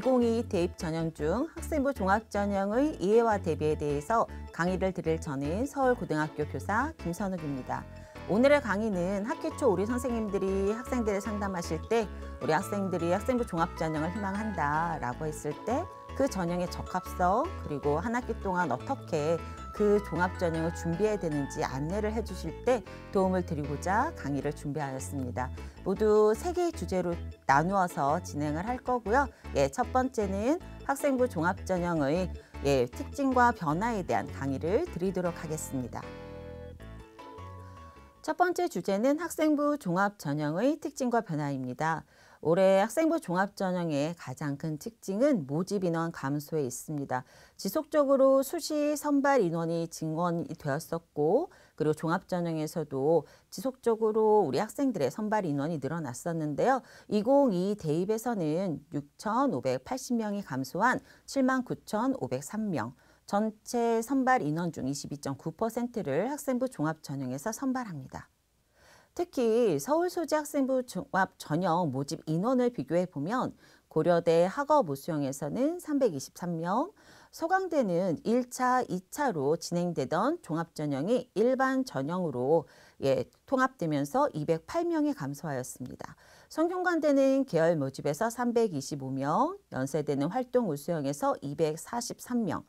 2022 대입 전형 중 학생부 종합전형의 이해와 대비에 대해서 강의를 드릴 저는 서울고등학교 교사 김선욱입니다. 오늘의 강의는 학기 초 우리 선생님들이 학생들을 상담하실 때 우리 학생들이 학생부 종합전형을 희망한다 라고 했을 때 그 전형의 적합성 그리고 한 학기 동안 어떻게 그 종합전형을 준비해야 되는지 안내를 해주실 때 도움을 드리고자 강의를 준비하였습니다. 모두 세 개의 주제로 나누어서 진행을 할 거고요. 예, 첫 번째는 학생부 종합전형의 예, 특징과 변화에 대한 강의를 드리도록 하겠습니다. 첫 번째 주제는 학생부 종합전형의 특징과 변화입니다. 올해 학생부 종합전형의 가장 큰 특징은 모집 인원 감소에 있습니다. 지속적으로 수시 선발 인원이 증원이 되었었고 그리고 종합전형에서도 지속적으로 우리 학생들의 선발 인원이 늘어났었는데요. 2022 대입에서는 6,580명이 감소한 79,503명, 전체 선발 인원 중 22.9%를 학생부 종합전형에서 선발합니다. 특히 서울 소재 학생부 종합 전형 모집 인원을 비교해 보면 고려대 학업 우수형에서는 323명, 소강대는 1차, 2차로 진행되던 종합전형이 일반 전형으로 예, 통합되면서 208명이 감소하였습니다. 성균관대는 계열 모집에서 325명, 연세대는 활동 우수형에서 243명,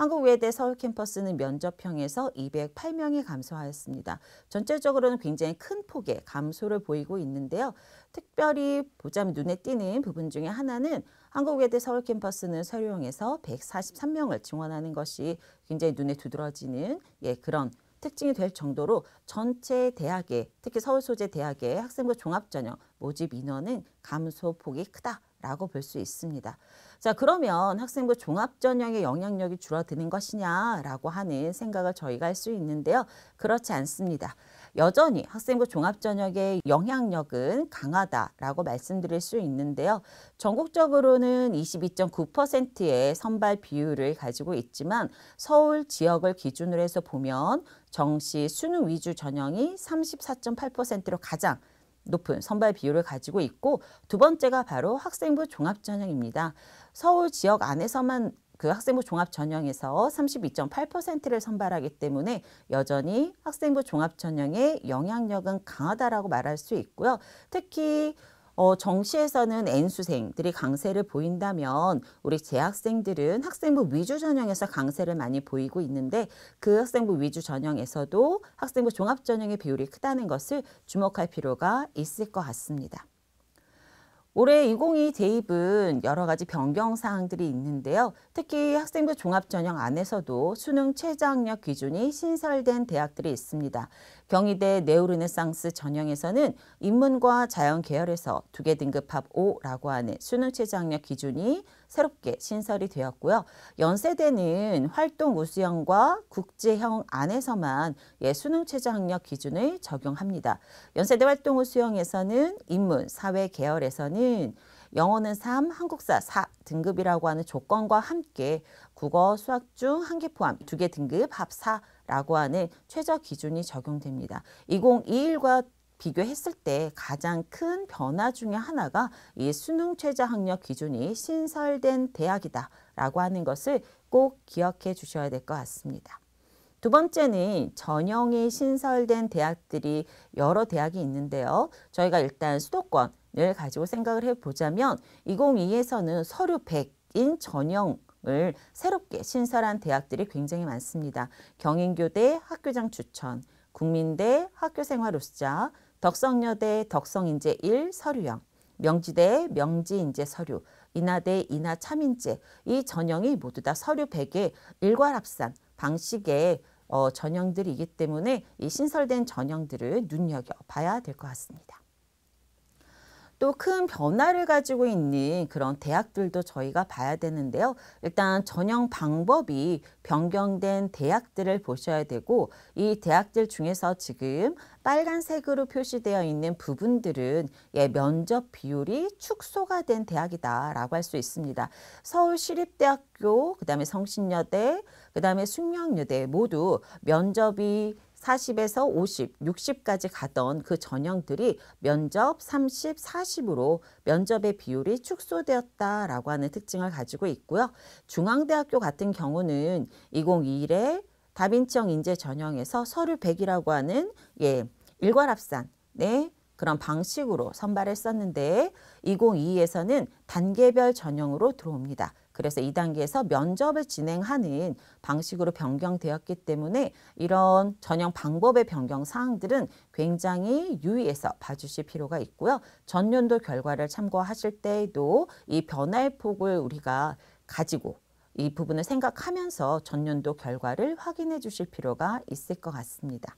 한국외대 서울 캠퍼스는 면접형에서 208명이 감소하였습니다. 전체적으로는 굉장히 큰 폭의 감소를 보이고 있는데요. 특별히 보자면 눈에 띄는 부분 중에 하나는 한국외대 서울 캠퍼스는 서류형에서 143명을 지원하는 것이 굉장히 눈에 두드러지는 예, 그런 특징이 될 정도로 전체 대학의 특히 서울 소재 대학의 학생부 종합전형 모집 인원은 감소폭이 크다. 라고 볼 수 있습니다. 자 그러면 학생부 종합전형의 영향력이 줄어드는 것이냐라고 하는 생각을 저희가 할 수 있는데요. 그렇지 않습니다. 여전히 학생부 종합전형의 영향력은 강하다라고 말씀드릴 수 있는데요. 전국적으로는 22.9%의 선발 비율을 가지고 있지만 서울 지역을 기준으로 해서 보면 정시 수능 위주 전형이 34.8%로 가장 높은 선발 비율을 가지고 있고 두 번째가 바로 학생부 종합 전형입니다. 서울 지역 안에서만 그 학생부 종합 전형에서 32.8%를 선발하기 때문에 여전히 학생부 종합 전형의 영향력은 강하다라고 말할 수 있고요. 특히 어, 정시에서는 N수생들이 강세를 보인다면 우리 재학생들은 학생부 위주 전형에서 강세를 많이 보이고 있는데 그 학생부 위주 전형에서도 학생부 종합 전형의 비율이 크다는 것을 주목할 필요가 있을 것 같습니다. 올해 2022 대입은 여러 가지 변경 사항들이 있는데요. 특히 학생부 종합 전형 안에서도 수능 최저학력 기준이 신설된 대학들이 있습니다. 경희대 네오르네상스 전형에서는 인문과 자연 계열에서 두 개 등급 합 5라고 하는 수능 최저학력 기준이 새롭게 신설이 되었고요. 연세대는 활동 우수형과 국제형 안에서만 예, 수능 최저 학력 기준을 적용합니다. 연세대 활동 우수형에서는 인문, 사회 계열에서는 영어는 3, 한국사 4 등급이라고 하는 조건과 함께 국어, 수학 중 한 개 포함 두 개 등급 합 4라고 하는 최저 기준이 적용됩니다. 2021과 비교했을 때 가장 큰 변화 중의 하나가 이 수능 최저 학력 기준이 신설된 대학이다라고 하는 것을 꼭 기억해 주셔야 될 것 같습니다. 두 번째는 전형이 신설된 대학들이 여러 대학이 있는데요. 저희가 일단 수도권을 가지고 생각을 해보자면 202에서는 서류 100인 전형 을 새롭게 신설한 대학들이 굉장히 많습니다. 경인교대 학교장 추천, 국민대 학교생활 로수자 덕성여대 덕성인재 1 서류형, 명지대 명지인재 서류, 인하대 인하 참인재 이 전형이 모두 다 서류 100의 일괄합산 방식의 어, 전형들이기 때문에 이 신설된 전형들을 눈여겨봐야 될 것 같습니다. 또큰 변화를 가지고 있는 그런 대학들도 저희가 봐야 되는데요. 일단 전형 방법이 변경된 대학들을 보셔야 되고 이 대학들 중에서 지금 빨간색으로 표시되어 있는 부분들은 예, 면접 비율이 축소가 된 대학이다라고 할 수 있습니다. 서울시립대학교, 그다음에 성신여대, 그다음에 숙명여대 모두 면접이 40에서 50, 60까지 가던 그 전형들이 면접 30, 40으로 면접의 비율이 축소되었다라고 하는 특징을 가지고 있고요. 중앙대학교 같은 경우는 2021에 다빈치형 인재 전형에서 서류 100이라고 하는 예, 일괄합산 네, 그런 방식으로 선발했었는데 2022에서는 단계별 전형으로 들어옵니다. 그래서 이단계에서 면접을 진행하는 방식으로 변경되었기 때문에 이런 전형 방법의 변경 사항들은 굉장히 유의해서 봐주실 필요가 있고요. 전년도 결과를 참고하실 때에도 이 변화의 폭을 우리가 가지고 이 부분을 생각하면서 전년도 결과를 확인해 주실 필요가 있을 것 같습니다.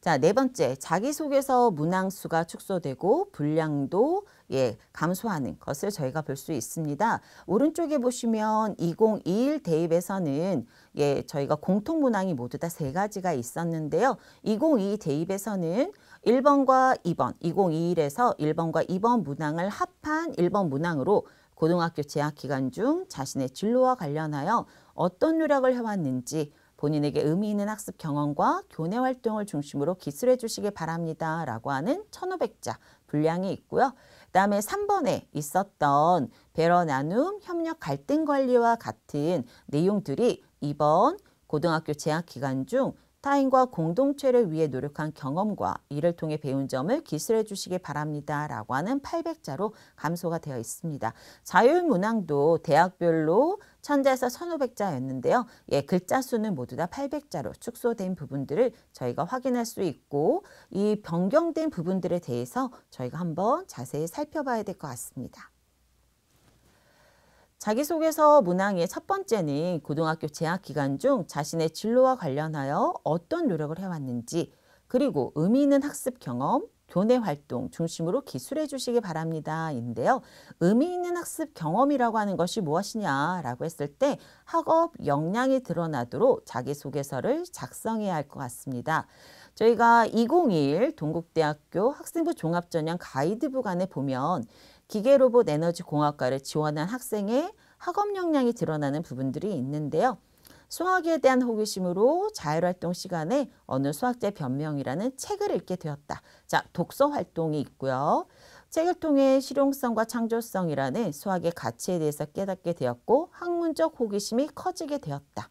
자, 네 번째, 자기소개서 문항수가 축소되고 분량도 예, 감소하는 것을 저희가 볼 수 있습니다. 오른쪽에 보시면 2021 대입에서는 예, 저희가 공통 문항이 모두 다 세 가지가 있었는데요. 2022 대입에서는 1번과 2번, 2021에서 1번과 2번 문항을 합한 1번 문항으로 고등학교 재학 기간 중 자신의 진로와 관련하여 어떤 노력을 해왔는지 본인에게 의미 있는 학습 경험과 교내 활동을 중심으로 기술해 주시길 바랍니다. 라고 하는 1500자 분량이 있고요. 그 다음에 3번에 있었던 배러 나눔, 협력 갈등 관리와 같은 내용들이 이번 고등학교 재학 기간 중 타인과 공동체를 위해 노력한 경험과 이를 통해 배운 점을 기술해 주시기 바랍니다. 라고 하는 800자로 감소가 되어 있습니다. 자율문항도 대학별로 천자에서 1500자였는데요. 예, 글자 수는 모두 다 800자로 축소된 부분들을 저희가 확인할 수 있고 이 변경된 부분들에 대해서 저희가 한번 자세히 살펴봐야 될 것 같습니다. 자기소개서 문항의 첫 번째는 고등학교 재학 기간 중 자신의 진로와 관련하여 어떤 노력을 해왔는지 그리고 의미 있는 학습 경험, 교내 활동 중심으로 기술해 주시기 바랍니다. 인데요. 의미 있는 학습 경험이라고 하는 것이 무엇이냐라고 했을 때 학업 역량이 드러나도록 자기소개서를 작성해야 할 것 같습니다. 저희가 2 0 1 동국대학교 학생부 종합전형 가이드북 안에 보면 기계로봇 에너지 공학과를 지원한 학생의 학업 역량이 드러나는 부분들이 있는데요. 수학에 대한 호기심으로 자율활동 시간에 어느 수학자의 변명이라는 책을 읽게 되었다. 자, 독서 활동이 있고요. 책을 통해 실용성과 창조성이라는 수학의 가치에 대해서 깨닫게 되었고 학문적 호기심이 커지게 되었다.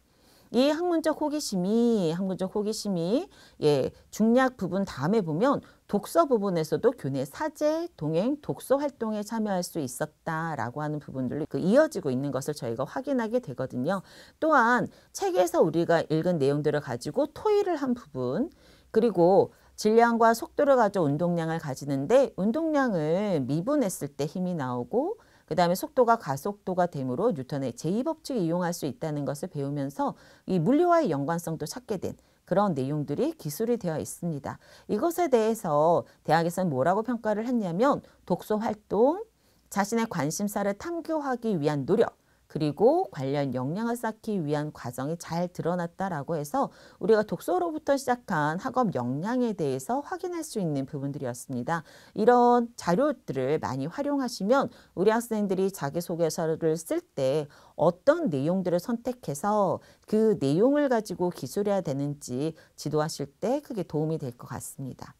이 학문적 호기심이 학문적 호기심이 예 중략 부분 다음에 보면 독서 부분에서도 교내 사제, 동행, 독서 활동에 참여할 수 있었다라고 하는 부분들이그 이어지고 있는 것을 저희가 확인하게 되거든요. 또한 책에서 우리가 읽은 내용들을 가지고 토의를 한 부분 그리고 질량과 속도를 가져 운동량을 가지는데 운동량을 미분했을 때 힘이 나오고 그 다음에 속도가 가속도가 되므로 뉴턴의 제2법칙을 이용할 수 있다는 것을 배우면서 이 물리와의 연관성도 찾게 된 그런 내용들이 기술이 되어 있습니다. 이것에 대해서 대학에서는 뭐라고 평가를 했냐면 독서 활동, 자신의 관심사를 탐구하기 위한 노력, 그리고 관련 역량을 쌓기 위한 과정이 잘 드러났다라고 해서 우리가 독서로부터 시작한 학업 역량에 대해서 확인할 수 있는 부분들이었습니다. 이런 자료들을 많이 활용하시면 우리 학생들이 자기소개서를 쓸 때 어떤 내용들을 선택해서 그 내용을 가지고 기술해야 되는지 지도하실 때 크게 도움이 될 것 같습니다.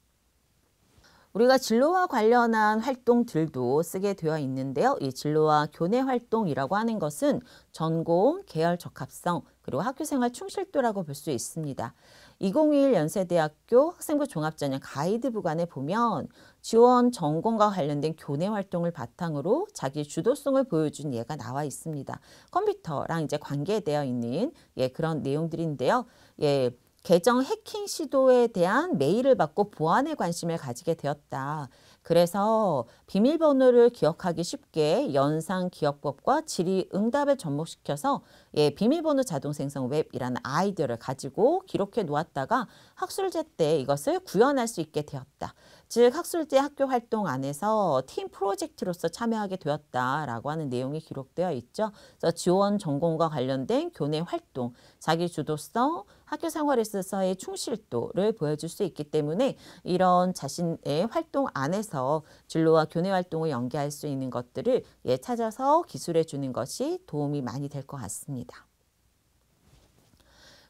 우리가 진로와 관련한 활동들도 쓰게 되어 있는데요. 이 진로와 교내 활동이라고 하는 것은 전공, 계열 적합성, 그리고 학교생활 충실도라고 볼 수 있습니다. 2021 연세대학교 학생부 종합전형 가이드부관에 보면 지원 전공과 관련된 교내 활동을 바탕으로 자기 주도성을 보여준 예가 나와 있습니다. 컴퓨터랑 이제 관계되어 있는 예 그런 내용들인데요. 예. 계정 해킹 시도에 대한 메일을 받고 보안에 관심을 가지게 되었다. 그래서 비밀번호를 기억하기 쉽게 연상 기억법과 질의응답을 접목시켜서 예, 비밀번호 자동 생성 웹이라는 아이디어를 가지고 기록해 놓았다가 학술제 때 이것을 구현할 수 있게 되었다. 즉 학술제 학교 활동 안에서 팀 프로젝트로서 참여하게 되었다라고 하는 내용이 기록되어 있죠. 그래서 지원 전공과 관련된 교내 활동, 자기 주도성, 학교 생활에 있어서의 충실도를 보여줄 수 있기 때문에 이런 자신의 활동 안에서 진로와 교내 활동을 연계할 수 있는 것들을 예, 찾아서 기술해 주는 것이 도움이 많이 될 것 같습니다.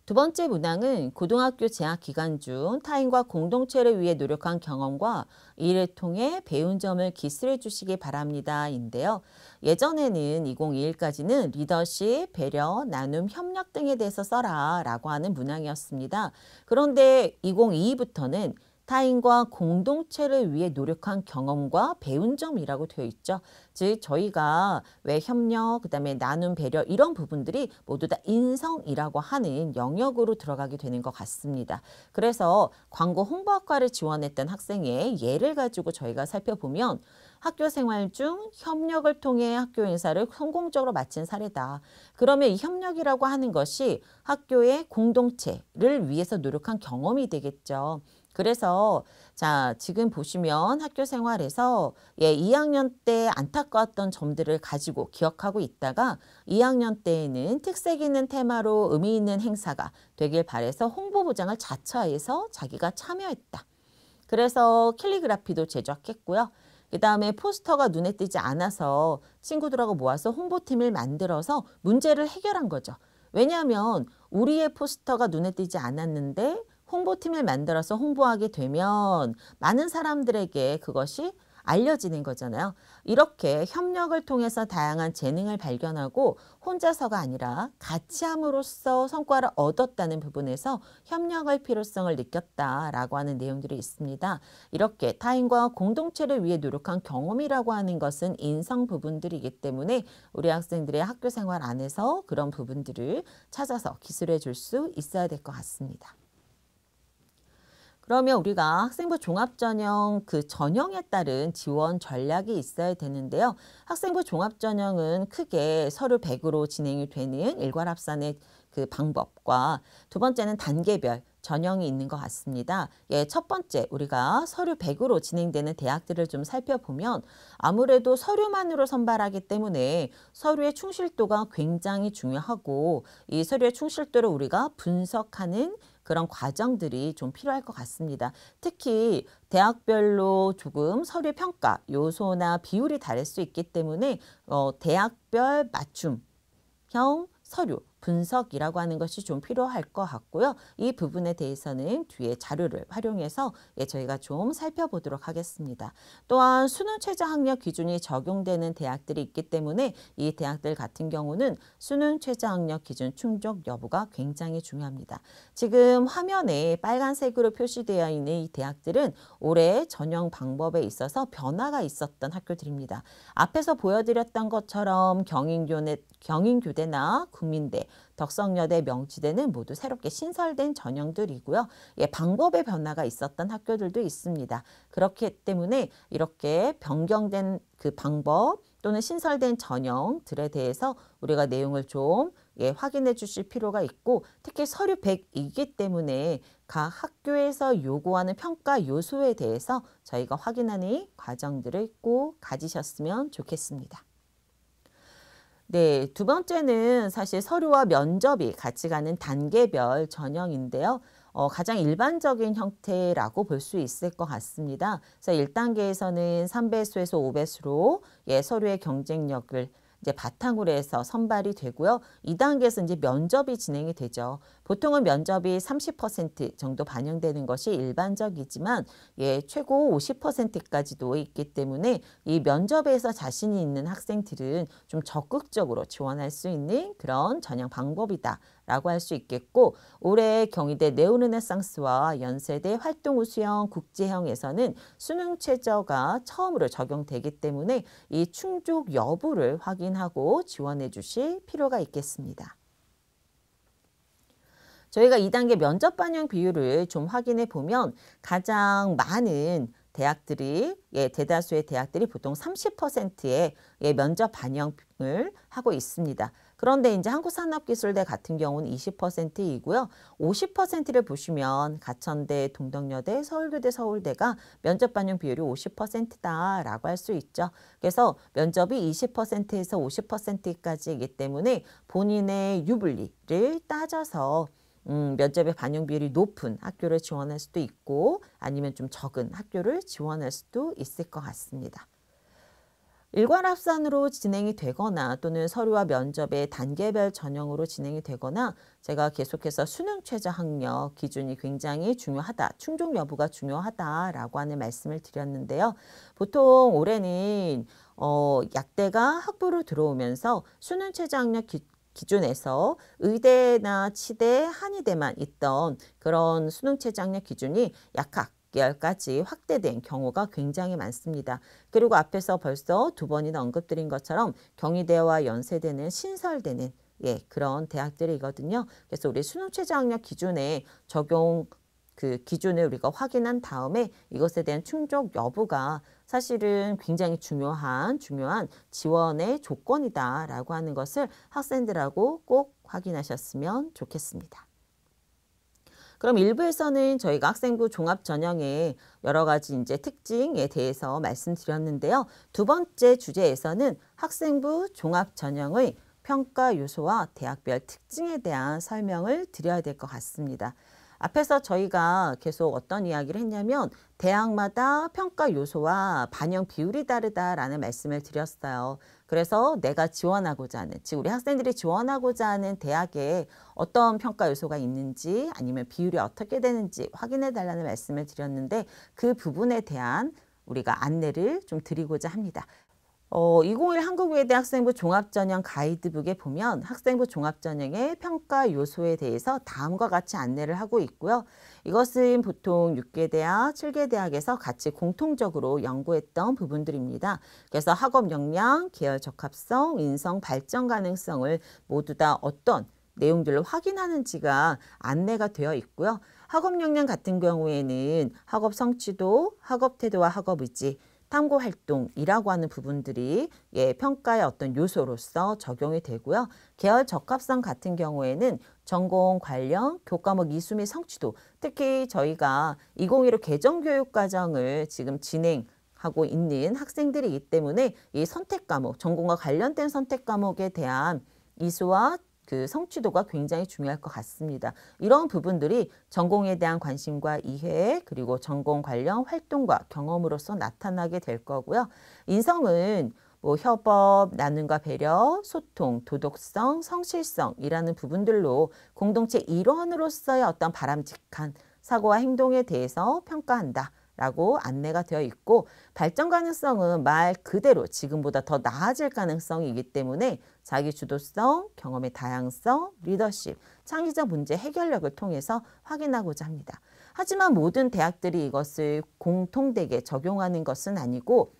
두 번째 문항은 고등학교 재학 기간 중 타인과 공동체를 위해 노력한 경험과 이를 통해 배운 점을 기술해 주시기 바랍니다. 인데요. 예전에는 2021까지는 리더십, 배려, 나눔, 협력 등에 대해서 써라 라고 하는 문항이었습니다. 그런데 2022부터는 타인과 공동체를 위해 노력한 경험과 배운 점이라고 되어 있죠. 즉 저희가 왜 협력, 그다음에 나눔, 배려 이런 부분들이 모두 다 인성이라고 하는 영역으로 들어가게 되는 것 같습니다. 그래서 광고 홍보학과를 지원했던 학생의 예를 가지고 저희가 살펴보면 학교 생활 중 협력을 통해 학교 행사를 성공적으로 마친 사례다. 그러면 이 협력이라고 하는 것이 학교의 공동체를 위해서 노력한 경험이 되겠죠. 그래서 자 지금 보시면 학교 생활에서 예 2학년 때 안타까웠던 점들을 가지고 기억하고 있다가 2학년 때에는 특색 있는 테마로 의미 있는 행사가 되길 바래서 홍보부장을 자처해서 자기가 참여했다. 그래서 캘리그라피도 제작했고요. 그 다음에 포스터가 눈에 띄지 않아서 친구들하고 모아서 홍보팀을 만들어서 문제를 해결한 거죠. 왜냐하면 우리의 포스터가 눈에 띄지 않았는데 홍보팀을 만들어서 홍보하게 되면 많은 사람들에게 그것이 알려지는 거잖아요. 이렇게 협력을 통해서 다양한 재능을 발견하고 혼자서가 아니라 같이 함으로써 성과를 얻었다는 부분에서 협력의 필요성을 느꼈다라고 하는 내용들이 있습니다. 이렇게 타인과 공동체를 위해 노력한 경험이라고 하는 것은 인성 부분들이기 때문에 우리 학생들의 학교 생활 안에서 그런 부분들을 찾아서 기술해 줄 수 있어야 될 것 같습니다. 그러면 우리가 학생부 종합전형 그 전형에 따른 지원 전략이 있어야 되는데요. 학생부 종합전형은 크게 서류 100으로 진행이 되는 일괄합산의 그 방법과 두 번째는 단계별 전형이 있는 것 같습니다. 예, 첫 번째 우리가 서류 100으로 진행되는 대학들을 좀 살펴보면 아무래도 서류만으로 선발하기 때문에 서류의 충실도가 굉장히 중요하고 이 서류의 충실도를 우리가 분석하는 그런 과정들이 좀 필요할 것 같습니다. 특히 대학별로 조금 서류 평가 요소나 비율이 다를 수 있기 때문에 어, 대학별 맞춤형 서류 분석이라고 하는 것이 좀 필요할 것 같고요. 이 부분에 대해서는 뒤에 자료를 활용해서 예, 저희가 좀 살펴보도록 하겠습니다. 또한 수능 최저 학력 기준이 적용되는 대학들이 있기 때문에 이 대학들 같은 경우는 수능 최저 학력 기준 충족 여부가 굉장히 중요합니다. 지금 화면에 빨간색으로 표시되어 있는 이 대학들은 올해 전형 방법에 있어서 변화가 있었던 학교들입니다. 앞에서 보여드렸던 것처럼 경인교내, 경인교대나 국민대, 덕성여대, 명치대는 모두 새롭게 신설된 전형들이고요. 예, 방법의 변화가 있었던 학교들도 있습니다. 그렇기 때문에 이렇게 변경된 그 방법 또는 신설된 전형들에 대해서 우리가 내용을 좀 예, 확인해 주실 필요가 있고 특히 서류 102기 때문에 각 학교에서 요구하는 평가 요소에 대해서 저희가 확인하는 과정들을 꼭 가지셨으면 좋겠습니다. 네, 두 번째는 사실 서류와 면접이 같이 가는 단계별 전형인데요. 어, 가장 일반적인 형태라고 볼 수 있을 것 같습니다. 그래서 일단계에서는 3배수에서 5배수로 예, 서류의 경쟁력을 이제 바탕으로 해서 선발이 되고요. 이단계에서 이제 면접이 진행이 되죠. 보통은 면접이 30% 정도 반영되는 것이 일반적이지만 예, 최고 50%까지도 있기 때문에 이 면접에서 자신이 있는 학생들은 좀 적극적으로 지원할 수 있는 그런 전형 방법이다. 라고 할 수 있겠고 올해 경희대 네오르네상스와 연세대 활동 우수형 국제형에서는 수능 최저가 처음으로 적용되기 때문에 이 충족 여부를 확인하고 지원해 주실 필요가 있겠습니다. 저희가 2단계 면접 반영 비율을 좀 확인해 보면 가장 많은 대학들이 예, 대다수의 대학들이 보통 30%의 예, 면접 반영을 하고 있습니다. 그런데 이제 한국산업기술대 같은 경우는 20%이고요. 50%를 보시면 가천대, 동덕여대, 서울교대, 서울대가 면접 반영 비율이 50%다라고 할 수 있죠. 그래서 면접이 20%에서 50%까지이기 때문에 본인의 유불리를 따져서 음, 면접의 반영 비율이 높은 학교를 지원할 수도 있고 아니면 좀 적은 학교를 지원할 수도 있을 것 같습니다. 일괄 합산으로 진행이 되거나 또는 서류와 면접의 단계별 전형으로 진행이 되거나 제가 계속해서 수능 최저 학력 기준이 굉장히 중요하다. 충족 여부가 중요하다라고 하는 말씀을 드렸는데요. 보통 올해는 어, 약대가 학부로 들어오면서 수능 최저 학력 기, 기준에서 의대나 치대, 한의대만 있던 그런 수능 최저학력 기준이 약학, 1 0까지 확대된 경우가 굉장히 많습니다. 그리고 앞에서 벌써 두 번이나 언급드린 것처럼 경희대와 연세대는 신설되는 예, 그런 대학들이거든요. 그래서 우리 수능 최저학력 기준에 적용 그 기준을 우리가 확인한 다음에 이것에 대한 충족 여부가 사실은 굉장히 중요한 중요한 지원의 조건이다라고 하는 것을 학생들하고 꼭 확인하셨으면 좋겠습니다. 그럼 일부에서는 저희가 학생부 종합 전형의 여러 가지 이제 특징에 대해서 말씀드렸는데요. 두 번째 주제에서는 학생부 종합 전형의 평가 요소와 대학별 특징에 대한 설명을 드려야 될 것 같습니다. 앞에서 저희가 계속 어떤 이야기를 했냐면 대학마다 평가 요소와 반영 비율이 다르다라는 말씀을 드렸어요. 그래서 내가 지원하고자 하는, 즉 우리 학생들이 지원하고자 하는 대학에 어떤 평가 요소가 있는지 아니면 비율이 어떻게 되는지 확인해 달라는 말씀을 드렸는데 그 부분에 대한 우리가 안내를 좀 드리고자 합니다. 어, 2021 한국외대 학생부 종합전형 가이드북에 보면 학생부 종합전형의 평가 요소에 대해서 다음과 같이 안내를 하고 있고요. 이것은 보통 6개 대학, 7개 대학에서 같이 공통적으로 연구했던 부분들입니다. 그래서 학업 역량, 계열 적합성, 인성 발전 가능성을 모두 다 어떤 내용들로 확인하는지가 안내가 되어 있고요. 학업 역량 같은 경우에는 학업 성취도, 학업 태도와 학업 의지, 탐구 활동이라고 하는 부분들이 예, 평가의 어떤 요소로서 적용이 되고요. 계열 적합성 같은 경우에는 전공 관련 교과목 이수 및 성취도 특히 저희가 2015 개정교육 과정을 지금 진행 하고 있는 학생들이기 때문에 이 선택 과목, 전공과 관련된 선택 과목에 대한 이수와 그 성취도가 굉장히 중요할 것 같습니다. 이런 부분들이 전공에 대한 관심과 이해 그리고 전공 관련 활동과 경험으로서 나타나게 될 거고요. 인성은 뭐 협업, 나눔과 배려, 소통, 도덕성, 성실성이라는 부분들로 공동체 일원으로서의 어떤 바람직한 사고와 행동에 대해서 평가한다. 라고 안내가 되어 있고 발전 가능성은 말 그대로 지금보다 더 나아질 가능성이기 때문에 자기 주도성, 경험의 다양성, 리더십, 창의적 문제 해결력을 통해서 확인하고자 합니다. 하지만 모든 대학들이 이것을 공통되게 적용하는 것은 아니고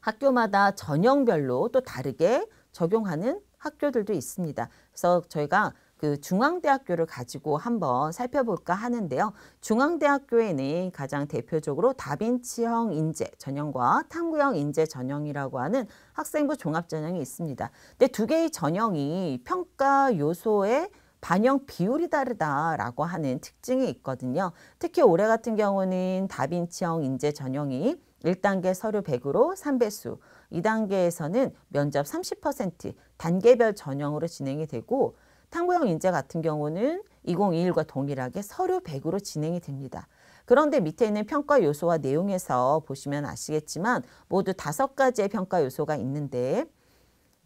학교마다 전형별로 또 다르게 적용하는 학교들도 있습니다. 그래서 저희가 그 중앙대학교를 가지고 한번 살펴볼까 하는데요. 중앙대학교에는 가장 대표적으로 다빈치형 인재 전형과 탐구형 인재 전형이라고 하는 학생부 종합 전형이 있습니다. 근데 두 개의 전형이 평가 요소에 반영 비율이 다르다라고 하는 특징이 있거든요. 특히 올해 같은 경우는 다빈치형 인재 전형이 1단계 서류 100으로 3배수, 2단계에서는 면접 30%, 단계별 전형으로 진행이 되고 탐구형 인재 같은 경우는 2021과 동일하게 서류 100으로 진행이 됩니다. 그런데 밑에 있는 평가 요소와 내용에서 보시면 아시겠지만 모두 다섯 가지의 평가 요소가 있는데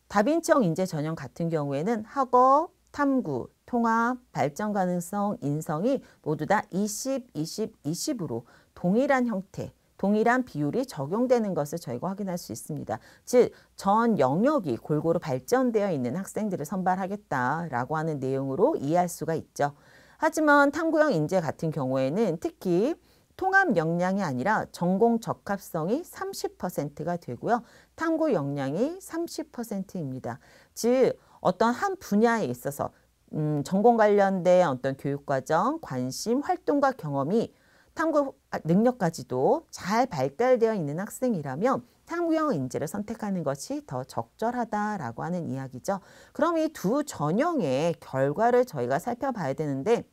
다빈치형 인재 전형 같은 경우에는 학업, 탐구, 통합, 발전 가능성, 인성이 모두 다 20, 20, 20으로 동일한 형태, 동일한 비율이 적용되는 것을 저희가 확인할 수 있습니다. 즉, 전 영역이 골고루 발전되어 있는 학생들을 선발하겠다라고 하는 내용으로 이해할 수가 있죠. 하지만 탐구형 인재 같은 경우에는 특히 통합 역량이 아니라 전공 적합성이 30%가 되고요. 탐구 역량이 30%입니다. 즉 어떤 한 분야에 있어서 음, 전공 관련된 어떤 교육과정, 관심, 활동과 경험이 탐구 아, 능력까지도 잘 발달되어 있는 학생이라면 탐구형 인재를 선택하는 것이 더 적절하다라고 하는 이야기죠. 그럼 이 두 전형의 결과를 저희가 살펴봐야 되는데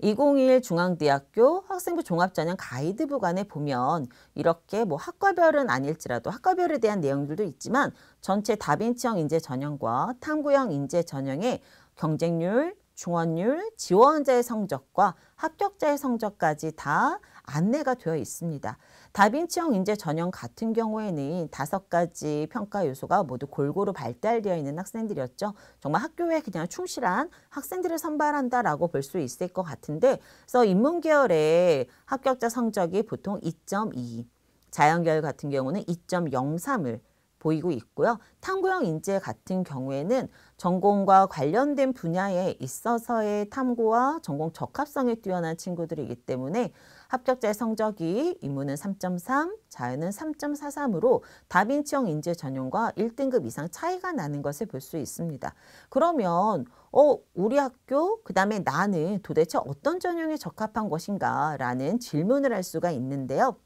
2021 중앙대학교 학생부 종합전형 가이드부간에 보면 이렇게 뭐 학과별은 아닐지라도 학과별에 대한 내용들도 있지만 전체 다빈치형 인재 전형과 탐구형 인재 전형의 경쟁률, 중원율, 지원자의 성적과 합격자의 성적까지 다 안내가 되어 있습니다. 다빈치형 인재 전형 같은 경우에는 다섯 가지 평가 요소가 모두 골고루 발달되어 있는 학생들이었죠. 정말 학교에 그냥 충실한 학생들을 선발한다라고 볼 수 있을 것 같은데 그래서 인문계열의 합격자 성적이 보통 2.2, 자연계열 같은 경우는 2.03을 보이고 있고요. 탐구형 인재 같은 경우에는 전공과 관련된 분야에 있어서의 탐구와 전공 적합성에 뛰어난 친구들이기 때문에 합격자의 성적이 인문은 3.3, 자연은 3.43으로 다빈치형 인재 전용과 1등급 이상 차이가 나는 것을 볼 수 있습니다. 그러면 어 우리 학교 그다음에 나는 도대체 어떤 전형에 적합한 것인가라는 질문을 할 수가 있는데요.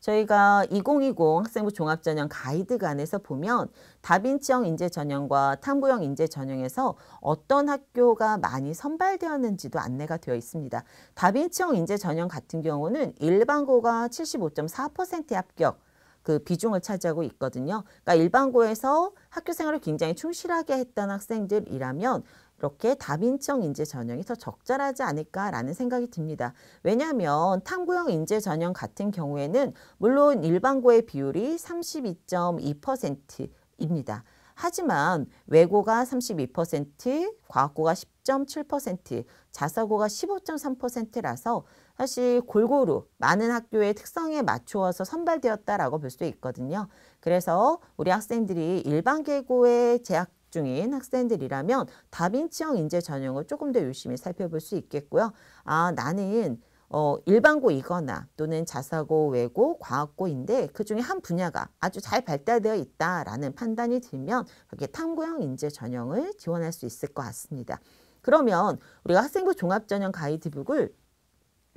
저희가 2020 학생부 종합전형 가이드간에서 보면 다빈치형 인재 전형과 탐구형 인재 전형에서 어떤 학교가 많이 선발되었는지도 안내가 되어 있습니다. 다빈치형 인재 전형 같은 경우는 일반고가 75.4%의 합격, 그 비중을 차지하고 있거든요. 그러니까 일반고에서 학교 생활을 굉장히 충실하게 했던 학생들이라면 이렇게 다빈청 인재 전형이 더 적절하지 않을까라는 생각이 듭니다. 왜냐하면 탐구형 인재 전형 같은 경우에는 물론 일반고의 비율이 32.2%입니다. 하지만 외고가 32%, 과학고가 10.7%, 자사고가 15.3%라서 사실 골고루 많은 학교의 특성에 맞추어서 선발되었다라고 볼수 있거든요. 그래서 우리 학생들이 일반 계고에 재학 중인 학생들이라면 다빈치형 인재 전형을 조금 더 유심히 살펴볼 수 있겠고요. 아 나는 어, 일반고이거나 또는 자사고, 외고, 과학고인데 그중에 한 분야가 아주 잘 발달되어 있다라는 판단이 들면 그렇게 탐구형 인재 전형을 지원할 수 있을 것 같습니다. 그러면 우리가 학생부 종합전형 가이드북을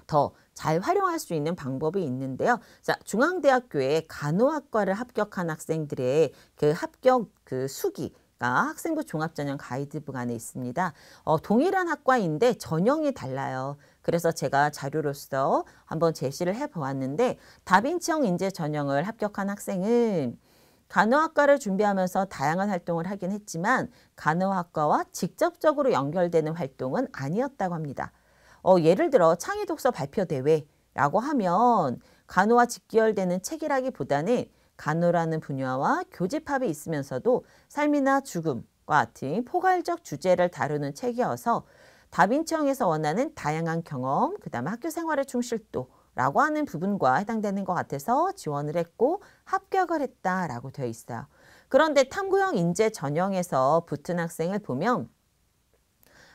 더 잘 활용할 수 있는 방법이 있는데요. 자, 중앙대학교에 간호학과를 합격한 학생들의 그 합격 그 수기 학과 학생부 종합전형 가이드북 안에 있습니다. 어, 동일한 학과인데 전형이 달라요. 그래서 제가 자료로서 한번 제시를 해보았는데 다빈치 인재 전형을 합격한 학생은 간호학과를 준비하면서 다양한 활동을 하긴 했지만 간호학과와 직접적으로 연결되는 활동은 아니었다고 합니다. 어, 예를 들어 창의독서 발표 대회라고 하면 간호와 직결되는 책이라기보다는 간호라는 분야와 교집합이 있으면서도 삶이나 죽음, 과 같은 포괄적 주제를 다루는 책이어서 다빈치형에서 원하는 다양한 경험, 그 다음에 학교 생활의 충실도라고 하는 부분과 해당되는 것 같아서 지원을 했고 합격을 했다라고 되어 있어요. 그런데 탐구형 인재 전형에서 붙은 학생을 보면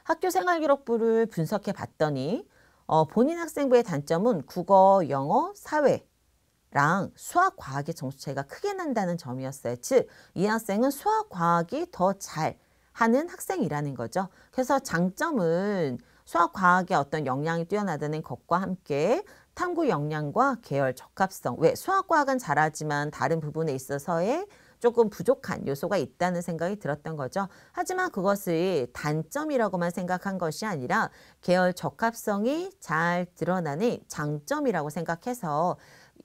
학교 생활 기록부를 분석해 봤더니 어, 본인 학생부의 단점은 국어, 영어, 사회, 랑 수학 과학의 점수 차이가 크게 난다는 점이었어요. 즉, 이 학생은 수학 과학이 더 잘 하는 학생이라는 거죠. 그래서 장점은 수학 과학의 어떤 역량이 뛰어나다는 것과 함께 탐구 역량과 계열 적합성. 왜 수학 과학은 잘하지만 다른 부분에 있어서의 조금 부족한 요소가 있다는 생각이 들었던 거죠. 하지만 그것을 단점이라고만 생각한 것이 아니라 계열 적합성이 잘 드러나는 장점이라고 생각해서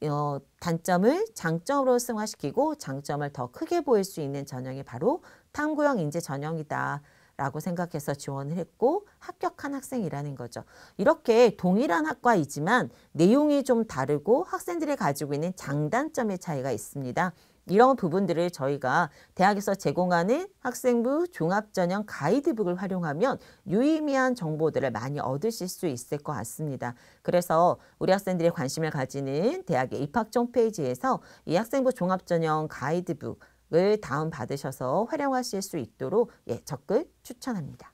어, 단점을 장점으로 승화시키고 장점을 더 크게 보일 수 있는 전형이 바로 탐구형 인재 전형이다. 라고 생각해서 지원을 했고 합격한 학생이라는 거죠. 이렇게 동일한 학과이지만 내용이 좀 다르고 학생들이 가지고 있는 장단점의 차이가 있습니다. 이런 부분들을 저희가 대학에서 제공하는 학생부 종합전형 가이드북을 활용하면 유의미한 정보들을 많이 얻으실 수 있을 것 같습니다. 그래서 우리 학생들이 관심을 가지는 대학의 입학 홈페이지에서 이 학생부 종합전형 가이드북을 다운받으셔서 활용하실 수 있도록 예, 적극 추천합니다.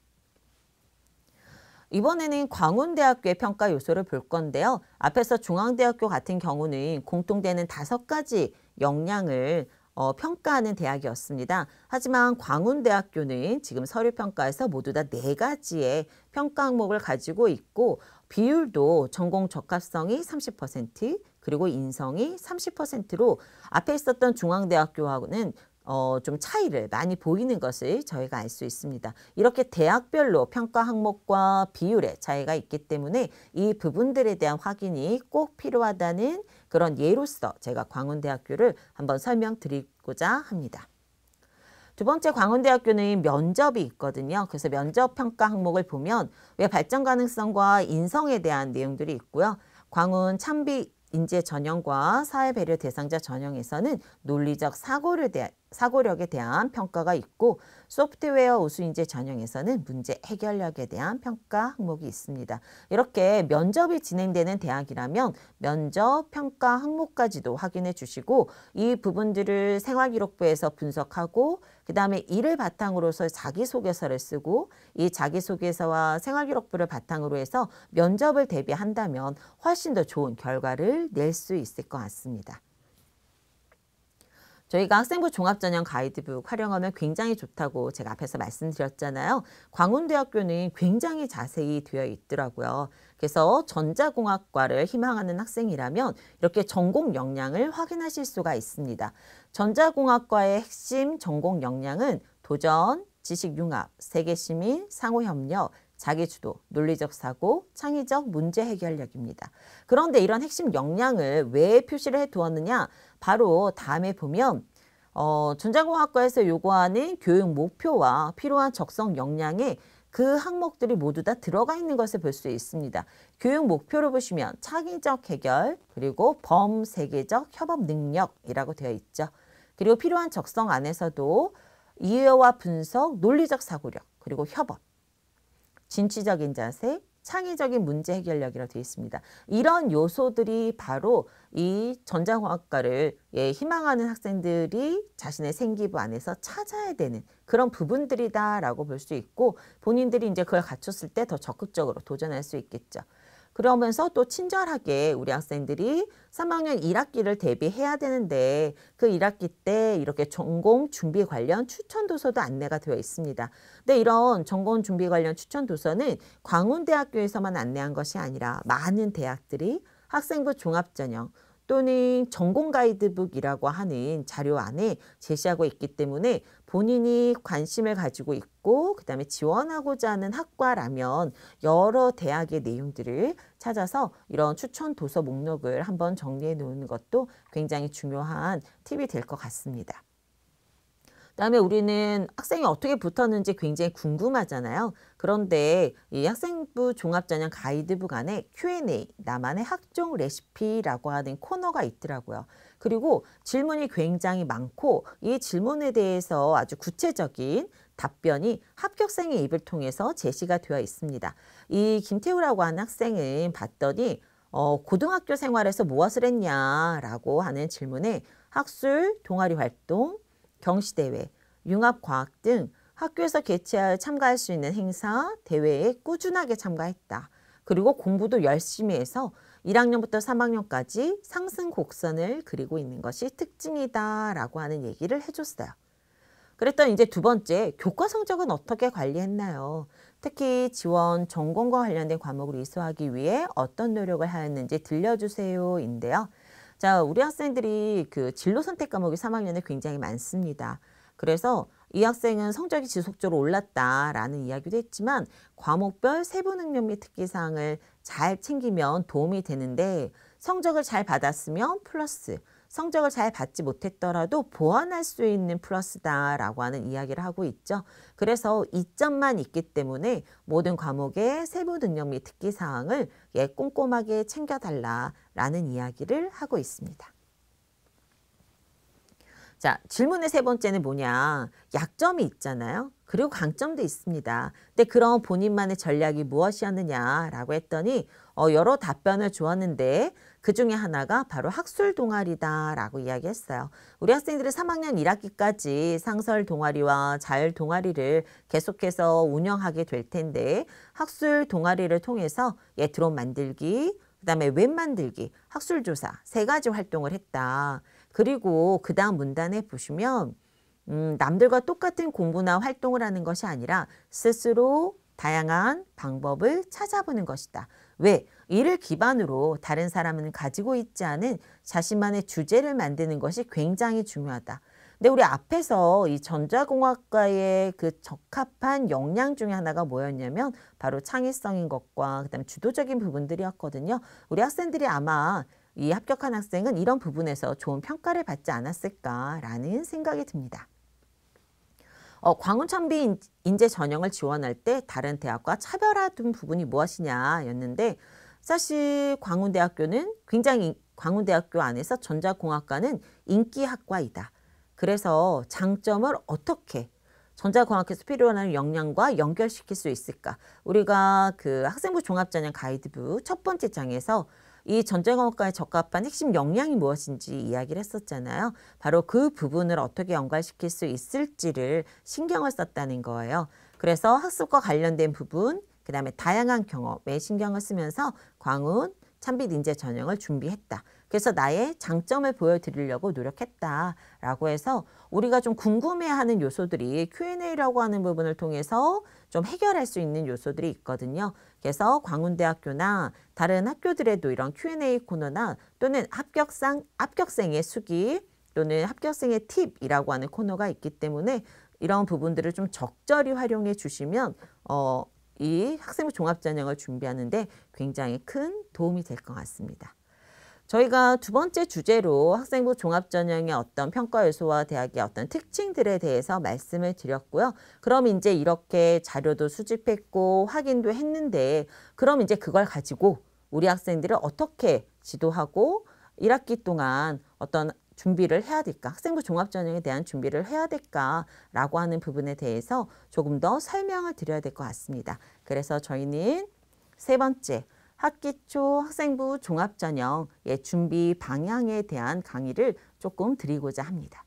이번에는 광운대학교의 평가 요소를 볼 건데요. 앞에서 중앙대학교 같은 경우는 공통되는 다섯 가지 역량을 어, 평가하는 대학이었습니다. 하지만 광운대학교는 지금 서류 평가에서 모두 다 네 가지의 평가 항목을 가지고 있고 비율도 전공 적합성이 30% 그리고 인성이 30%로 앞에 있었던 중앙대학교하고는 어, 좀 차이를 많이 보이는 것을 저희가 알 수 있습니다. 이렇게 대학별로 평가 항목과 비율의 차이가 있기 때문에 이 부분들에 대한 확인이 꼭 필요하다는 그런 예로서 제가 광운대학교를 한번 설명드리고자 합니다. 두 번째 광운대학교는 면접이 있거든요. 그래서 면접 평가 항목을 보면 왜 발전 가능성과 인성에 대한 내용들이 있고요. 광운 참비 인재 전형과 사회 배려 대상자 전형에서는 논리적 사고를 대, 사고력에 대한 평가가 있고 소프트웨어 우수인재 전형에서는 문제 해결력에 대한 평가 항목이 있습니다. 이렇게 면접이 진행되는 대학이라면 면접 평가 항목까지도 확인해 주시고 이 부분들을 생활기록부에서 분석하고 그 다음에 이를 바탕으로서 자기소개서를 쓰고 이 자기소개서와 생활기록부를 바탕으로 해서 면접을 대비한다면 훨씬 더 좋은 결과를 낼 수 있을 것 같습니다. 저희가 학생부 종합전형 가이드북 활용하면 굉장히 좋다고 제가 앞에서 말씀드렸잖아요. 광운대학교는 굉장히 자세히 되어 있더라고요. 그래서 전자공학과를 희망하는 학생이라면 이렇게 전공 역량을 확인하실 수가 있습니다. 전자공학과의 핵심 전공 역량은 도전, 지식융합, 세계시민, 상호협력, 자기주도, 논리적 사고, 창의적 문제 해결력입니다. 그런데 이런 핵심 역량을 왜 표시를 해두었느냐? 바로 다음에 보면 어, 전자공학과에서 요구하는 교육 목표와 필요한 적성 역량에 그 항목들이 모두 다 들어가 있는 것을 볼 수 있습니다. 교육 목표를 보시면 창의적 해결 그리고 범세계적 협업 능력이라고 되어 있죠. 그리고 필요한 적성 안에서도 이해와 분석, 논리적 사고력 그리고 협업 진취적인 자세, 창의적인 문제 해결력이라고 되어 있습니다. 이런 요소들이 바로 이 전자공학과를 예, 희망하는 학생들이 자신의 생기부 안에서 찾아야 되는 그런 부분들이다라고 볼 수 있고 본인들이 이제 그걸 갖췄을 때 더 적극적으로 도전할 수 있겠죠. 그러면서 또 친절하게 우리 학생들이 3학년 1학기를 대비해야 되는데 그 1학기 때 이렇게 전공 준비 관련 추천 도서도 안내가 되어 있습니다. 근데 이런 전공 준비 관련 추천 도서는 광운대학교에서만 안내한 것이 아니라 많은 대학들이 학생부 종합전형 또는 전공 가이드북이라고 하는 자료 안에 제시하고 있기 때문에 본인이 관심을 가지고 있고 있고 그다음에 지원하고자 하는 학과라면 여러 대학의 내용들을 찾아서 이런 추천 도서 목록을 한번 정리해 놓는 것도 굉장히 중요한 팁이 될 것 같습니다. 그다음에 우리는 학생이 어떻게 붙었는지 굉장히 궁금하잖아요. 그런데 이 학생부 종합전형 가이드북 안에 Q&A 나만의 학종 레시피라고 하는 코너가 있더라고요. 그리고 질문이 굉장히 많고 이 질문에 대해서 아주 구체적인 답변이 합격생의 입을 통해서 제시가 되어 있습니다. 이 김태우라고 하는 학생은 봤더니 어, 고등학교 생활에서 무엇을 했냐라고 하는 질문에 학술, 동아리 활동, 경시대회, 융합과학 등 학교에서 개최할 참가할 수 있는 행사, 대회에 꾸준하게 참가했다. 그리고 공부도 열심히 해서 1학년부터 3학년까지 상승 곡선을 그리고 있는 것이 특징이다 라고 하는 얘기를 해줬어요. 그랬더니 이제 두 번째 교과 성적은 어떻게 관리했나요? 특히 지원 전공과 관련된 과목을 이수하기 위해 어떤 노력을 하였는지 들려주세요인데요. 자, 우리 학생들이 그 진로 선택 과목이 3학년에 굉장히 많습니다. 그래서 이 학생은 성적이 지속적으로 올랐다라는 이야기도 했지만 과목별 세부 능력 및 특기사항을 잘 챙기면 도움이 되는데 성적을 잘 받았으면 플러스 성적을 잘 받지 못했더라도 보완할 수 있는 플러스다라고 하는 이야기를 하고 있죠. 그래서 이점만 있기 때문에 모든 과목의 세부 능력 및 특기 사항을 예, 꼼꼼하게 챙겨달라라는 이야기를 하고 있습니다. 자, 질문의 세 번째는 뭐냐? 약점이 있잖아요. 그리고 강점도 있습니다. 근데 그런 본인만의 전략이 무엇이었느냐라고 했더니 어, 여러 답변을 주었는데 그 중에 하나가 바로 학술 동아리다라고 이야기했어요. 우리 학생들이 3학년 1학기까지 상설 동아리와 자율 동아리를 계속해서 운영하게 될 텐데 학술 동아리를 통해서 예드론 만들기, 그 다음에 웹 만들기, 학술 조사 세 가지 활동을 했다. 그리고 그 다음 문단에 보시면 음, 남들과 똑같은 공부나 활동을 하는 것이 아니라 스스로 다양한 방법을 찾아보는 것이다. 왜? 이를 기반으로 다른 사람은 가지고 있지 않은 자신만의 주제를 만드는 것이 굉장히 중요하다. 근데 우리 앞에서 이 전자공학과의 그 적합한 역량 중에 하나가 뭐였냐면 바로 창의성인 것과 그다음 주도적인 부분들이었거든요. 우리 학생들이 아마 이 합격한 학생은 이런 부분에서 좋은 평가를 받지 않았을까라는 생각이 듭니다. 어, 광운창비 인재 전형을 지원할 때 다른 대학과 차별화된 부분이 무엇이냐였는데 사실 광운대학교는 굉장히 광운대학교 안에서 전자공학과는 인기학과이다. 그래서 장점을 어떻게 전자공학에서 필요하는 역량과 연결시킬 수 있을까? 우리가 그 학생부 종합전형 가이드북첫 번째 장에서 이 전자공학과에 적합한 핵심 역량이 무엇인지 이야기를 했었잖아요. 바로 그 부분을 어떻게 연관시킬 수 있을지를 신경을 썼다는 거예요. 그래서 학습과 관련된 부분, 그 다음에 다양한 경험에 신경을 쓰면서 광운, 참빛 인재 전형을 준비했다. 그래서 나의 장점을 보여드리려고 노력했다라고 해서 우리가 좀 궁금해하는 요소들이 Q&A라고 하는 부분을 통해서 좀 해결할 수 있는 요소들이 있거든요. 그래서 광운대학교나 다른 학교들에도 이런 Q&A 코너나 또는 합격상 합격생의 수기 또는 합격생의 팁이라고 하는 코너가 있기 때문에 이런 부분들을 좀 적절히 활용해 주시면 어, 이 학생부 종합전형을 준비하는데 굉장히 큰 도움이 될 것 같습니다. 저희가 두 번째 주제로 학생부 종합전형의 어떤 평가 요소와 대학의 어떤 특징들에 대해서 말씀을 드렸고요. 그럼 이제 이렇게 자료도 수집했고 확인도 했는데 그럼 이제 그걸 가지고 우리 학생들을 어떻게 지도하고 1학기 동안 어떤 준비를 해야 될까? 학생부 종합전형에 대한 준비를 해야 될까라고 하는 부분에 대해서 조금 더 설명을 드려야 될 것 같습니다. 그래서 저희는 세 번째 학기 초 학생부 종합전형의 예, 준비 방향에 대한 강의를 조금 드리고자 합니다.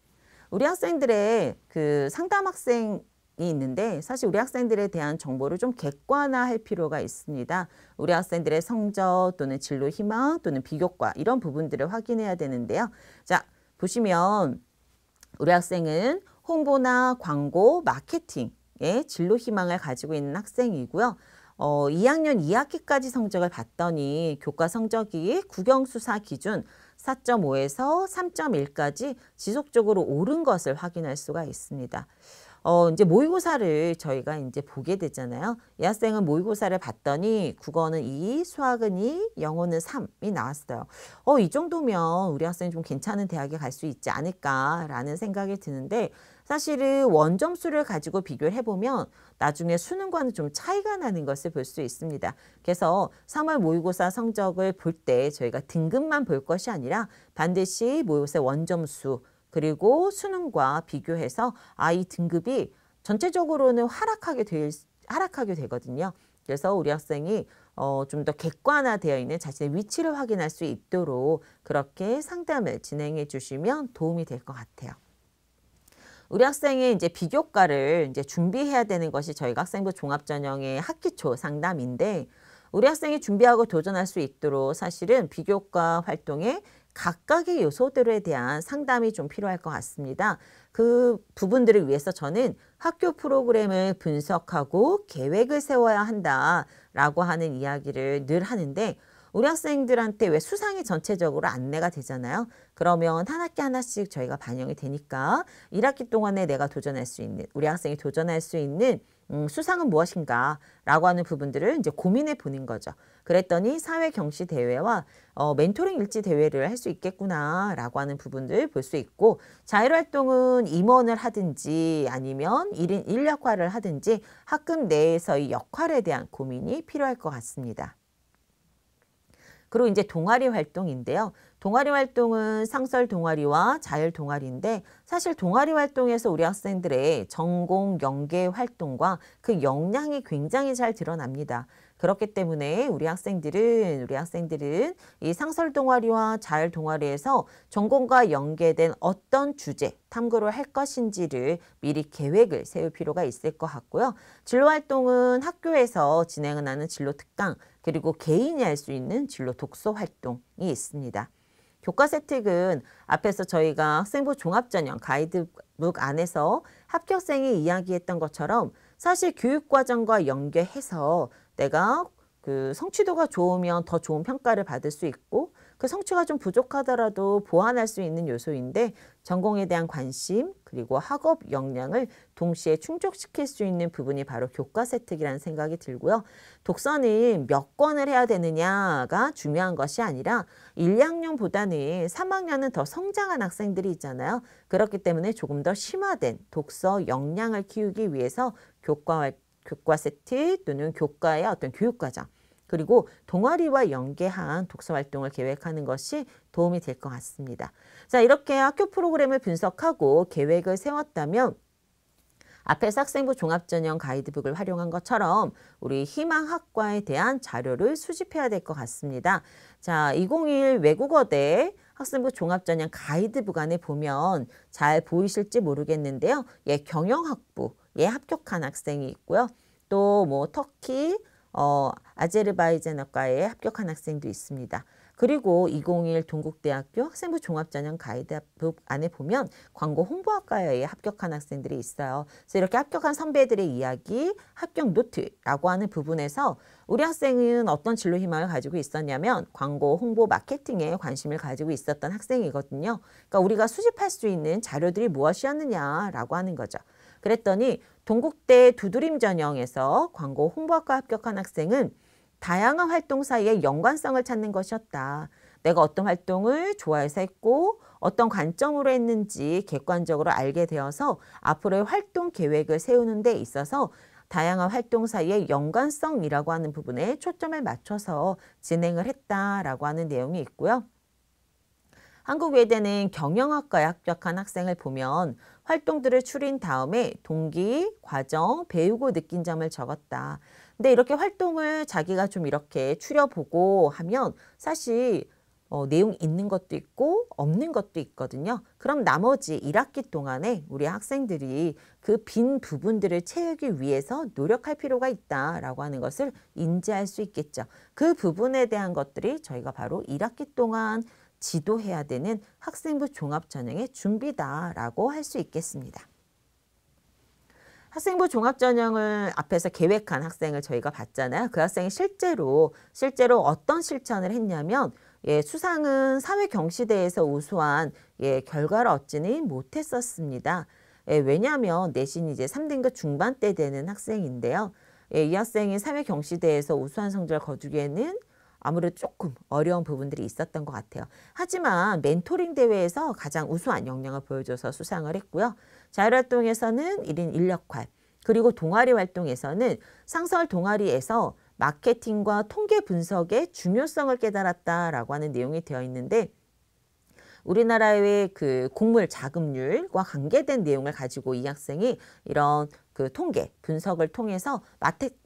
우리 학생들의 그 상담 학생 이 있는데 사실 우리 학생들에 대한 정보를 좀 객관화할 필요가 있습니다. 우리 학생들의 성적 또는 진로 희망 또는 비교과 이런 부분들을 확인해야 되는데요. 자, 보시면 우리 학생은 홍보나 광고, 마케팅의 진로 희망을 가지고 있는 학생이고요. 어, 2학년 2학기까지 성적을 봤더니 교과 성적이 국영수사 기준 4.5에서 3.1까지 지속적으로 오른 것을 확인할 수가 있습니다. 어, 이제 모의고사를 저희가 이제 보게 되잖아요. 예학생은 모의고사를 봤더니 국어는 2, 수학은 2, 영어는 3이 나왔어요. 어, 이 정도면 우리 학생이 좀 괜찮은 대학에 갈 수 있지 않을까라는 생각이 드는데 사실은 원점수를 가지고 비교를 해보면 나중에 수능과는 좀 차이가 나는 것을 볼 수 있습니다. 그래서 3월 모의고사 성적을 볼 때 저희가 등급만 볼 것이 아니라 반드시 모의고사 원점수 그리고 수능과 비교해서 아이 등급이 전체적으로는 하락하게 될 하락하게 되거든요. 그래서 우리 학생이 어, 좀 더 객관화되어 있는 자신의 위치를 확인할 수 있도록 그렇게 상담을 진행해 주시면 도움이 될 것 같아요. 우리 학생의 이제 비교과를 이제 준비해야 되는 것이 저희가 학생부 종합전형의 학기초 상담인데 우리 학생이 준비하고 도전할 수 있도록 사실은 비교과 활동에 각각의 요소들에 대한 상담이 좀 필요할 것 같습니다. 그 부분들을 위해서 저는 학교 프로그램을 분석하고 계획을 세워야 한다라고 하는 이야기를 늘 하는데 우리 학생들한테 왜 수상이 전체적으로 안내가 되잖아요. 그러면 한 학기 하나씩 저희가 반영이 되니까 1학기 동안에 내가 도전할 수 있는 우리 학생이 도전할 수 있는 음, 수상은 무엇인가 라고 하는 부분들을 이제 고민해 보는 거죠. 그랬더니 사회경시 대회와 어, 멘토링 일지 대회를 할 수 있겠구나 라고 하는 부분들 볼 수 있고 자율활동은 임원을 하든지 아니면 일인 1역할을 하든지 학급 내에서의 역할에 대한 고민이 필요할 것 같습니다. 그리고 이제 동아리 활동인데요. 동아리 활동은 상설 동아리와 자율 동아리인데 사실 동아리 활동에서 우리 학생들의 전공 연계 활동과 그 역량이 굉장히 잘 드러납니다. 그렇기 때문에 우리 학생들은 우리 학생들은 이 상설 동아리와 자율 동아리에서 전공과 연계된 어떤 주제 탐구를 할 것인지를 미리 계획을 세울 필요가 있을 것 같고요. 진로 활동은 학교에서 진행하는 진로 특강 그리고 개인이 할 수 있는 진로 독서 활동이 있습니다. 교과서 책은 앞에서 저희가 학생부 종합전형 가이드북 안에서 합격생이 이야기했던 것처럼 사실 교육과정과 연계해서 내가 그 성취도가 좋으면 더 좋은 평가를 받을 수 있고 그 성취가 좀 부족하더라도 보완할 수 있는 요소인데 전공에 대한 관심 그리고 학업 역량을 동시에 충족시킬 수 있는 부분이 바로 교과 세특이라는 생각이 들고요. 독서는 몇 권을 해야 되느냐가 중요한 것이 아니라 1, 2학년보다는 3학년은 더 성장한 학생들이 있잖아요. 그렇기 때문에 조금 더 심화된 독서 역량을 키우기 위해서 교과 교과 세트 또는 교과의 어떤 교육과정 그리고 동아리와 연계한 독서 활동을 계획하는 것이 도움이 될 것 같습니다. 자, 이렇게 학교 프로그램을 분석하고 계획을 세웠다면 앞에 학생부 종합전형 가이드북을 활용한 것처럼 우리 희망학과에 대한 자료를 수집해야 될 것 같습니다. 자, 2021 외국어대 학생부 종합전형 가이드북 안에 보면 잘 보이실지 모르겠는데요. 예, 경영학부, 예, 합격한 학생이 있고요. 또 뭐 터키, 어, 아제르바이잔학과에 합격한 학생도 있습니다. 그리고 2021 동국대학교 학생부 종합전형 가이드 안에 보면 광고 홍보학과에 합격한 학생들이 있어요. 그래서 이렇게 합격한 선배들의 이야기, 합격 노트라고 하는 부분에서 우리 학생은 어떤 진로 희망을 가지고 있었냐면 광고 홍보 마케팅에 관심을 가지고 있었던 학생이거든요. 그러니까 우리가 수집할 수 있는 자료들이 무엇이었느냐라고 하는 거죠. 그랬더니 동국대 두드림 전형에서 광고 홍보학과 합격한 학생은 다양한 활동 사이의 연관성을 찾는 것이었다. 내가 어떤 활동을 좋아해서 했고 어떤 관점으로 했는지 객관적으로 알게 되어서 앞으로의 활동 계획을 세우는 데 있어서 다양한 활동 사이의 연관성이라고 하는 부분에 초점을 맞춰서 진행을 했다라고 하는 내용이 있고요. 한국외대는 경영학과에 합격한 학생을 보면 활동들을 추린 다음에 동기, 과정, 배우고 느낀 점을 적었다. 근데 이렇게 활동을 자기가 좀 이렇게 추려보고 하면 사실 어, 내용 있는 것도 있고 없는 것도 있거든요. 그럼 나머지 1학기 동안에 우리 학생들이 그 빈 부분들을 채우기 위해서 노력할 필요가 있다라고 하는 것을 인지할 수 있겠죠. 그 부분에 대한 것들이 저희가 바로 1학기 동안 지도해야 되는 학생부 종합전형의 준비다라고 할 수 있겠습니다. 학생부 종합전형을 앞에서 계획한 학생을 저희가 봤잖아요. 그 학생이 실제로 실제로 어떤 실천을 했냐면 예, 수상은 사회 경시대에서 우수한 예, 결과를 얻지는 못했었습니다. 예, 왜냐하면 내신 이제 3등급 중반대 되는 학생인데요. 예, 이 학생이 사회 경시대에서 우수한 성적을 거두기에는 아무래도 조금 어려운 부분들이 있었던 것 같아요. 하지만 멘토링 대회에서 가장 우수한 역량을 보여줘서 수상을 했고요. 자율활동에서는 1인 1역할, 그리고 동아리 활동에서는 상설 동아리에서 마케팅과 통계 분석의 중요성을 깨달았다라고 하는 내용이 되어 있는데 우리나라의 그 곡물 자금률과 관계된 내용을 가지고 이 학생이 이런 그 통계 분석을 통해서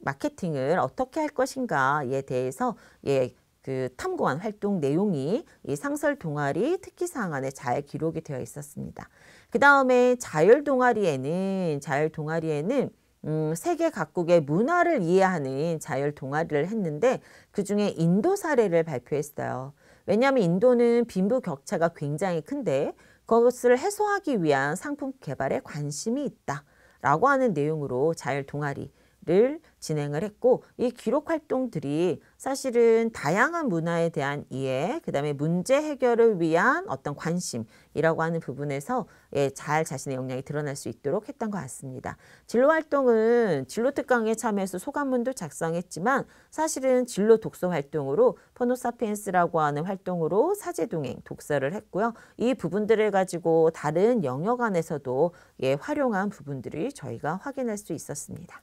마케팅을 어떻게 할 것인가에 대해서 예, 그 탐구한 활동 내용이 이 상설 동아리 특기 사항 안에 잘 기록이 되어 있었습니다. 그 다음에 자율 동아리에는 자율 동아리에는 음, 세계 각국의 문화를 이해하는 자율 동아리를 했는데 그 중에 인도 사례를 발표했어요. 왜냐하면 인도는 빈부 격차가 굉장히 큰데 그것을 해소하기 위한 상품 개발에 관심이 있다. 라고 하는 내용으로 자율 동아리 를 진행을 했고 이 기록 활동들이 사실은 다양한 문화에 대한 이해 그다음에 문제 해결을 위한 어떤 관심이라고 하는 부분에서 예, 잘 자신의 역량이 드러날 수 있도록 했던 것 같습니다. 진로 활동은 진로 특강에 참여해서 소감문도 작성했지만 사실은 진로 독서 활동으로 포노사피엔스라고 하는 활동으로 사제 동행 독서를 했고요. 이 부분들을 가지고 다른 영역 안에서도 예, 활용한 부분들이 저희가 확인할 수 있었습니다.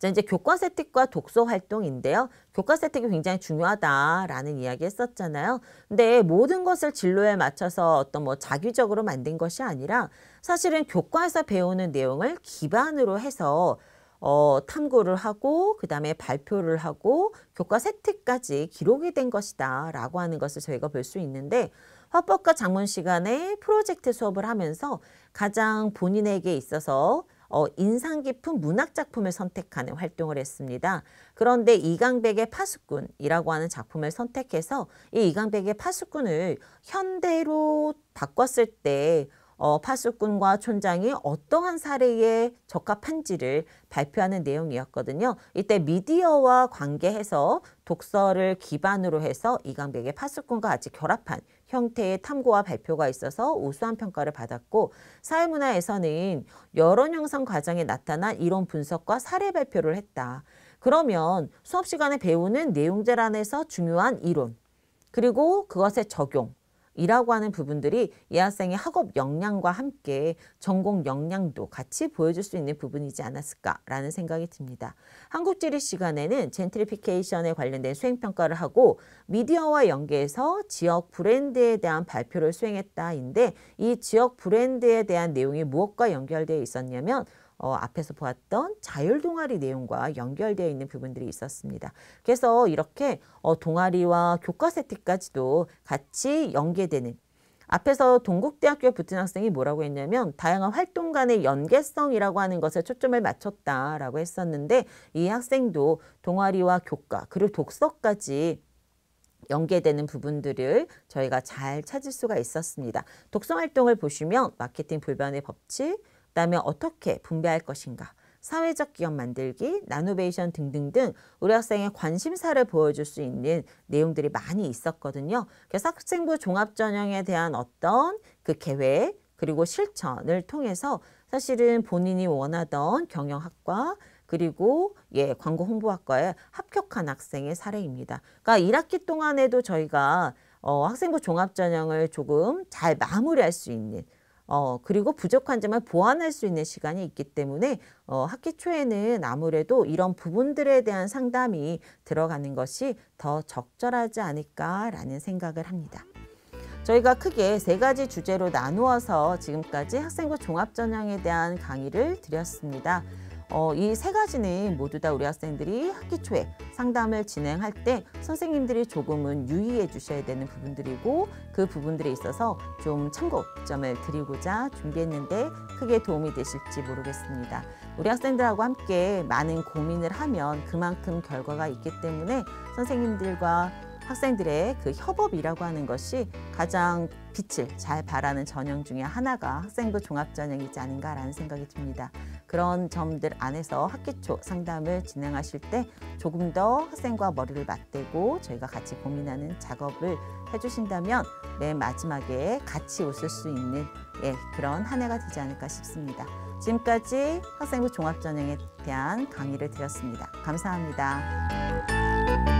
자, 이제 교과 세팅과 독서 활동인데요. 교과 세팅이 굉장히 중요하다라는 이야기 했었잖아요. 근데 모든 것을 진로에 맞춰서 어떤 뭐 자기적으로 만든 것이 아니라 사실은 교과에서 배우는 내용을 기반으로 해서 어, 탐구를 하고 그다음에 발표를 하고 교과 세택까지 기록이 된 것이다라고 하는 것을 저희가 볼 수 있는데 화법과 작문 시간에 프로젝트 수업을 하면서 가장 본인에게 있어서 어, 인상 깊은 문학 작품을 선택하는 활동을 했습니다. 그런데 이강백의 파수꾼이라고 하는 작품을 선택해서 이 이강백의 파수꾼을 현대로 바꿨을 때 어, 파수꾼과 촌장이 어떠한 사례에 적합한지를 발표하는 내용이었거든요. 이때 미디어와 관계해서 독서를 기반으로 해서 이강백의 파수꾼과 아주 결합한 형태의 탐구와 발표가 있어서 우수한 평가를 받았고 사회문화에서는 여론 형성 과정에 나타난 이론 분석과 사례 발표를 했다. 그러면 수업 시간에 배우는 내용제란에서 중요한 이론 그리고 그것의 적용 이라고 하는 부분들이 이 학생의 학업 역량과 함께 전공 역량도 같이 보여줄 수 있는 부분이지 않았을까라는 생각이 듭니다. 한국 지리 시간에는 젠트리피케이션에 관련된 수행평가를 하고 미디어와 연계해서 지역 브랜드에 대한 발표를 수행했다인데 이 지역 브랜드에 대한 내용이 무엇과 연결되어 있었냐면 어, 앞에서 보았던 자율 동아리 내용과 연결되어 있는 부분들이 있었습니다. 그래서 이렇게 어, 동아리와 교과 세트까지도 같이 연계되는 앞에서 동국대학교에 붙은 학생이 뭐라고 했냐면 다양한 활동 간의 연계성이라고 하는 것에 초점을 맞췄다라고 했었는데 이 학생도 동아리와 교과 그리고 독서까지 연계되는 부분들을 저희가 잘 찾을 수가 있었습니다. 독서 활동을 보시면 마케팅 불변의 법칙, 그다음에 어떻게 분배할 것인가 사회적 기업 만들기, 나노베이션 등등등 우리 학생의 관심사를 보여줄 수 있는 내용들이 많이 있었거든요. 그래서 학생부 종합전형에 대한 어떤 그 계획 그리고 실천을 통해서 사실은 본인이 원하던 경영학과 그리고 예 광고 홍보학과에 합격한 학생의 사례입니다. 그러니까 1학기 동안에도 저희가 어, 학생부 종합전형을 조금 잘 마무리할 수 있는 어, 그리고 부족한 점을 보완할 수 있는 시간이 있기 때문에 어, 학기 초에는 아무래도 이런 부분들에 대한 상담이 들어가는 것이 더 적절하지 않을까라는 생각을 합니다. 저희가 크게 세 가지 주제로 나누어서 지금까지 학생부 종합전형에 대한 강의를 드렸습니다. 어, 이 세 가지는 모두 다 우리 학생들이 학기 초에 상담을 진행할 때 선생님들이 조금은 유의해 주셔야 되는 부분들이고 그 부분들에 있어서 좀 참고점을 드리고자 준비했는데 크게 도움이 되실지 모르겠습니다. 우리 학생들하고 함께 많은 고민을 하면 그만큼 결과가 있기 때문에 선생님들과 학생들의 그 협업이라고 하는 것이 가장 빛을 잘바라는 전형 중에 하나가 학생부 종합전형이지 않은가라는 생각이 듭니다. 그런 점들 안에서 학기 초 상담을 진행하실 때 조금 더 학생과 머리를 맞대고 저희가 같이 고민하는 작업을 해주신다면 맨 마지막에 같이 웃을 수 있는 예, 그런 한 해가 되지 않을까 싶습니다. 지금까지 학생부 종합전형에 대한 강의를 드렸습니다. 감사합니다.